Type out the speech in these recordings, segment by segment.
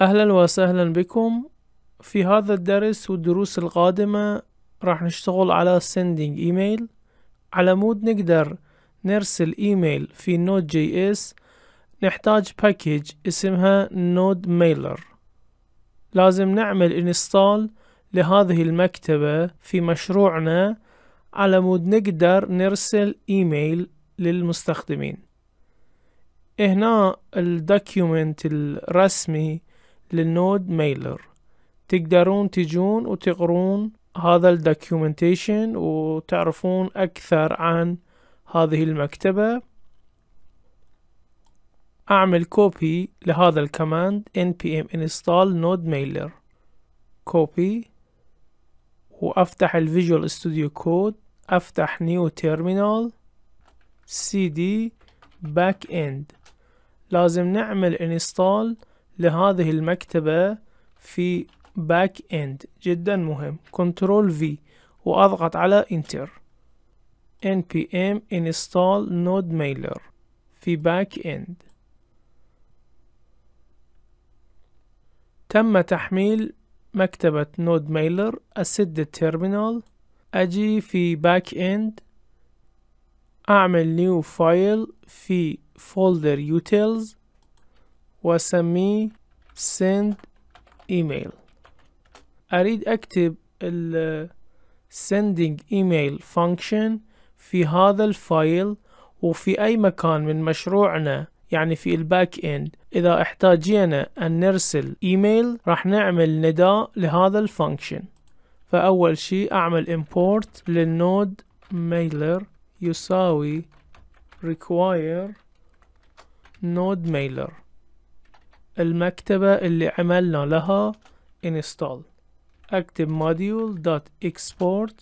أهلا وسهلا بكم في هذا الدرس والدروس القادمة راح نشتغل على sending email على مود نقدر نرسل ايميل في نود جي اس نحتاج باكيج اسمها نود ميلر لازم نعمل انستال لهذه المكتبة في مشروعنا على مود نقدر نرسل ايميل للمستخدمين هنا الدوكيومنت الرسمي للنود ميلر تقدرون تجون وتقرون هذا الدوكيومنتيشن وتعرفون أكثر عن هذه المكتبة أعمل كوبي لهذا الكماند npm install node mailer كوبي وأفتح الفيجوال ستوديو كود أفتح نيو تيرمينال cd backend لازم نعمل install لهذه المكتبة في باك اند جدا مهم كنترول في واضغط على انتر npm install node mailer في باك اند تم تحميل مكتبة نود ميلر أسد التيرمينال أجي في باك إند أعمل نيو فايل في فولدر utils واسميه send email اريد اكتب ال sending email function في هذا الفايل وفي اي مكان من مشروعنا يعني في الباك اند اذا احتاجينا ان نرسل ايميل راح نعمل نداء لهذا الفانكشن فاول شيء اعمل import للنود ميلر يساوي require node mailer المكتبة اللي عملنا لها install اكتب module.export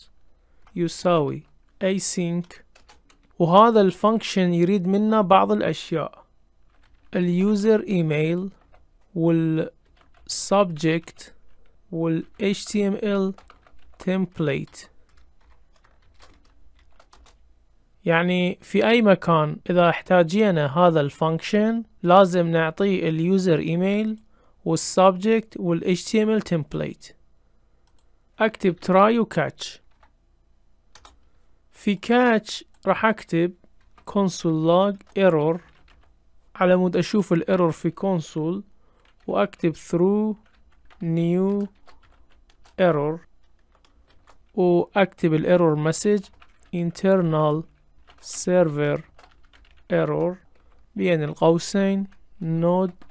يساوي async وهذا الفانكشن يريد منا بعض الاشياء اليوزر ايميل والسبجكت والhtml template يعني في أي مكان إذا احتاجينا هذا الفانكشن لازم نعطيه اليوزر إيميل والسبجكت والHTML template أكتب try و catch في catch راح أكتب console log error على مود أشوف الايرور في console وأكتب through new error وأكتب الايرور مسج internal server error بين القوسين node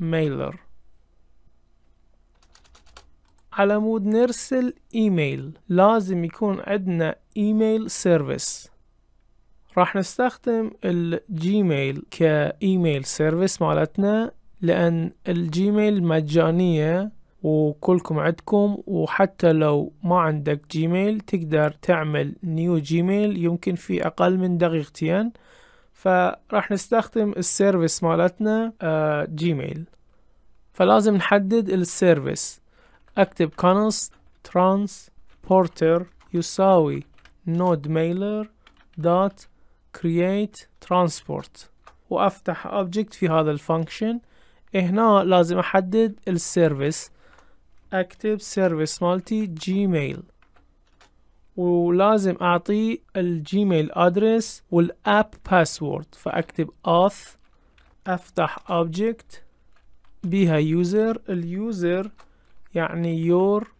mailer على مود نرسل ايميل لازم يكون عندنا ايميل سيرفيس راح نستخدم الجيميل كايميل سيرفيس مالتنا لان الجيميل مجانية وكلكم عندكم وحتى لو ما عندك جيميل تقدر تعمل نيو جيميل يمكن في أقل من دقيقتين فراح نستخدم السيرفيس مالتنا آه جيميل فلازم نحدد السيرفيس اكتب كونست ترانسبورتر يساوي نود ميلر دوت كرييت ترانسبورت وافتح اوبجكت في هذا الفانكشن هنا لازم احدد السيرفيس اكتب سيرفيس مالتي جيميل ولازم اعطيه الجيميل ادرس والاب باسورد فاكتب اوث افتح اوبجكت بها يوزر اليوزر يعني يور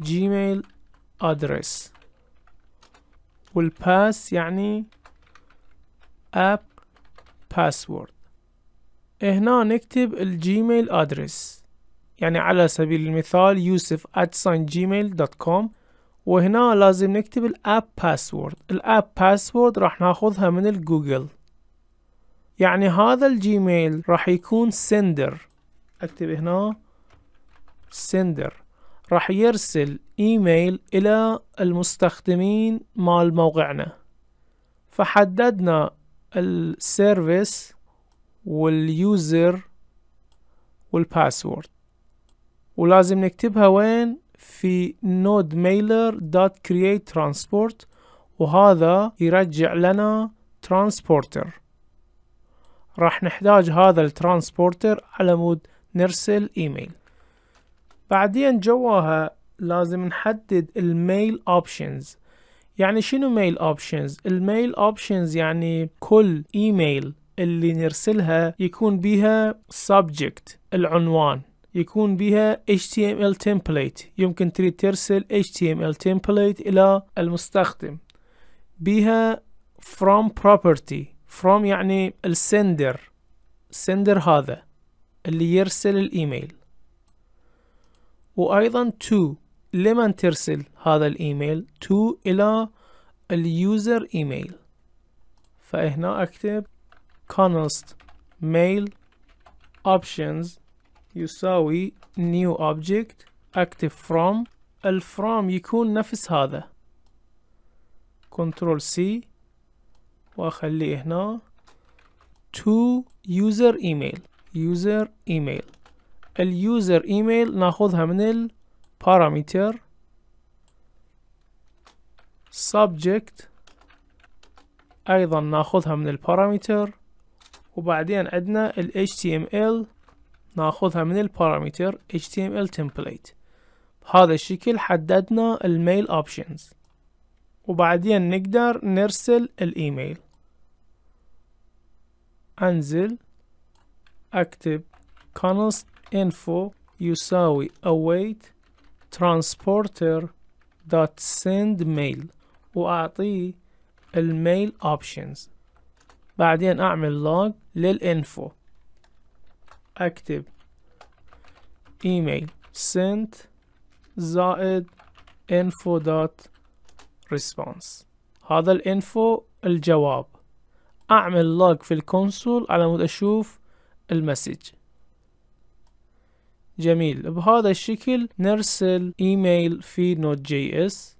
جيميل ادرس والباس يعني اب باسورد هنا نكتب الجيميل ادرس يعني على سبيل المثال يوسف gmail.com وهنا لازم نكتب الاب باسورد الاب باسورد راح ناخذها من الجوجل يعني هذا الجيميل راح يكون سندر اكتب هنا سندر راح يرسل ايميل الى المستخدمين مال موقعنا فحددنا السيرفيس واليوزر والباسورد ولازم نكتبها وين في node mailer dot create transport وهذا يرجع لنا transporter راح نحتاج هذا الترانسبورتر على مود نرسل ايميل بعدين جواها لازم نحدد الميل اوبشنز يعني شنو ميل اوبشنز الميل اوبشنز يعني كل ايميل اللي نرسلها يكون بيها subject العنوان يكون بها HTML template يمكن تريد ترسل HTML template إلى المستخدم بها from property from يعني السندر السندر هذا اللي يرسل الإيميل وأيضا to لمن ترسل هذا الإيميل to إلى اليوزر إيميل فهنا أكتب const mail options يساوي new object active from الفرام يكون نفس هذا كنترول سي واخليه هنا to user email user email اليوزر ايميل ناخذها من parameter subject ايضا ناخذها من parameter وبعدين عندنا ال HTML ناخذها من البارامتر html template بهذا الشكل حددنا الميل options وبعدين نقدر نرسل الايميل انزل اكتب const info يساوي await transporter dot send mail واعطيه الميل options بعدين اعمل log للانفو اكتب ايميل سنت زائد انفو dot response هذا الانفو الجواب اعمل لوج في الكونسول على مود اشوف المسج جميل بهذا الشكل نرسل ايميل في نوت جي اس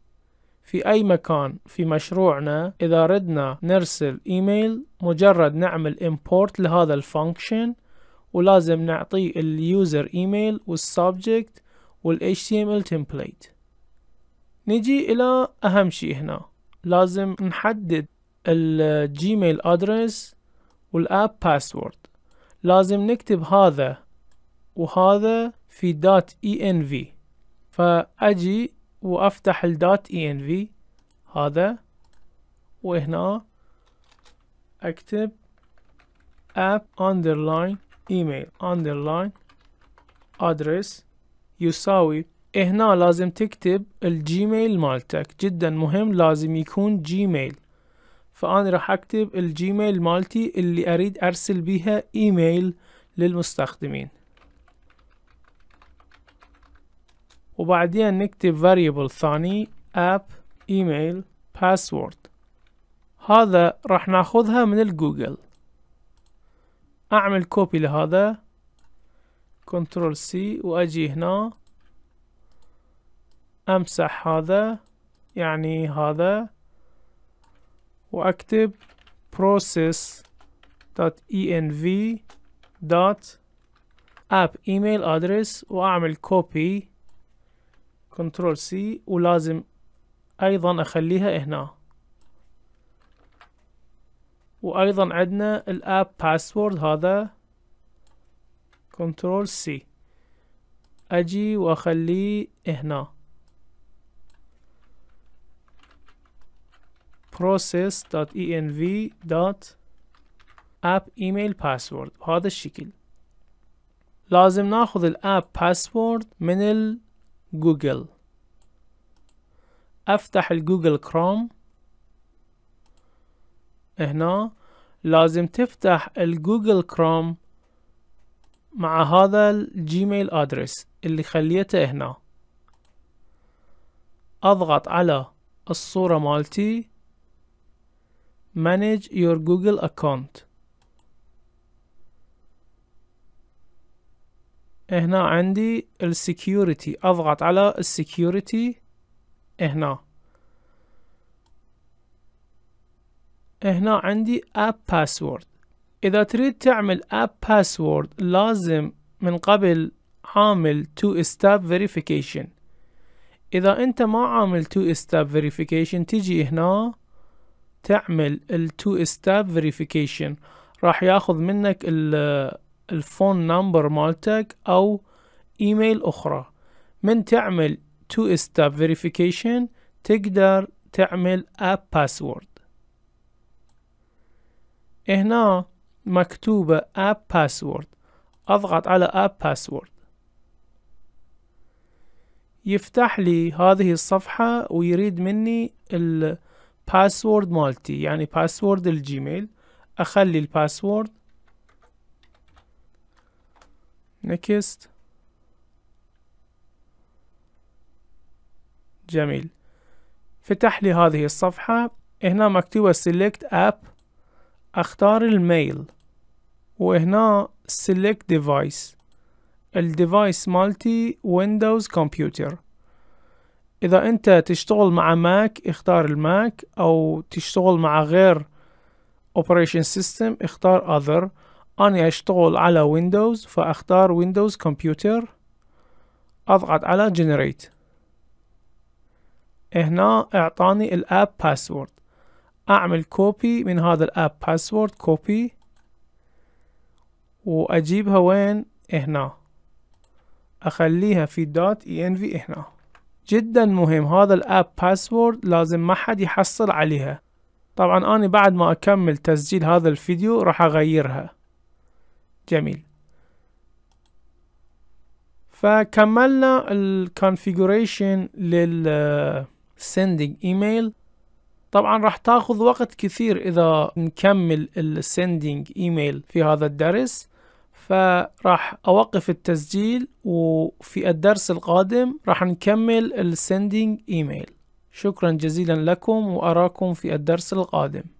في اي مكان في مشروعنا اذا ردنا نرسل ايميل مجرد نعمل امبورت لهذا الفانكشن ولازم نعطيه اليوزر ايميل والسبجكت والاتش تي ام نجي الى اهم شيء هنا لازم نحدد الجيميل ادرس والاب باسورد لازم نكتب هذا وهذا في دات اي ان في فاجي وافتح الدات اي ان في هذا وهنا اكتب app underline ايميل اندرلاين ادرس يساوي هنا لازم تكتب الجيميل مالتك جدا مهم لازم يكون جيميل فأنا راح أكتب الجيميل مالتي اللي أريد أرسل بيها إيميل للمستخدمين وبعدين نكتب variable ثاني app email password هذا راح ناخذها من الجوجل اعمل كوبي لهذا كنترول سي واجي هنا امسح هذا يعني هذا واكتب process.env dot app email address واعمل كوبي كنترول سي ولازم ايضا اخليها هنا وايضا عندنا الاب باسورد هذا كنترول سي اجي واخليه هنا process.env.app email password بهذا الشكل لازم ناخذ الاب باسورد من الجوجل افتح الجوجل كروم هنا لازم تفتح الجوجل كروم مع هذا الجيميل ادرس اللي خليته هنا اضغط على الصورة مالتي manage your google account هنا عندي السكيورتي اضغط على السكيورتي هنا هنا عندي app password اذا تريد تعمل app password لازم من قبل عامل تو step verification اذا انت ما عامل تو step verification تجي هنا تعمل ال two step verification راح ياخذ منك الفون نمبر مالتك او ايميل اخرى من تعمل two step verification تقدر تعمل app password هنا مكتوبة اب باسورد اضغط على اب باسورد يفتح لي هذه الصفحة ويريد مني الباسورد مالتي يعني باسورد الجيميل اخلي الباسورد نكست جميل فتح لي هذه الصفحة هنا مكتوبة select app اختار الميل وهنا select device الديفايس مالتي ويندوز كمبيوتر اذا انت تشتغل مع ماك اختار الماك او تشتغل مع غير اوبريشن سيستم اختار other انا اشتغل على ويندوز فاختار ويندوز كمبيوتر اضغط على generate هنا اعطاني الاب باسورد اعمل كوبي من هذا الاب باسورد كوبي واجيبها وين هنا اخليها في دوت اي ان في هنا جدا مهم هذا الاب باسورد لازم ما حد يحصل عليها طبعا انا بعد ما اكمل تسجيل هذا الفيديو راح اغيرها جميل فكملنا الكونفيجوريشن لل سندينج آه، ايميل طبعا راح تاخذ وقت كثير اذا نكمل السندينج ايميل في هذا الدرس فراح اوقف التسجيل وفي الدرس القادم راح نكمل السندينج ايميل شكرا جزيلا لكم واراكم في الدرس القادم